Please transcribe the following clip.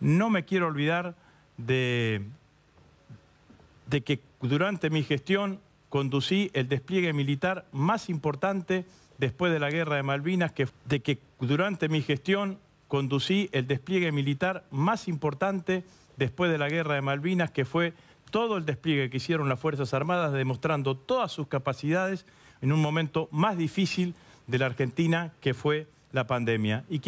No me quiero olvidar de, que durante mi gestión conducí el despliegue militar más importante después de la guerra de Malvinas, que, de que durante mi gestión conducí el despliegue militar más importante después de la guerra de Malvinas, que fue todo el despliegue que hicieron las Fuerzas Armadas, demostrando todas sus capacidades en un momento más difícil de la Argentina, que fue la pandemia. Y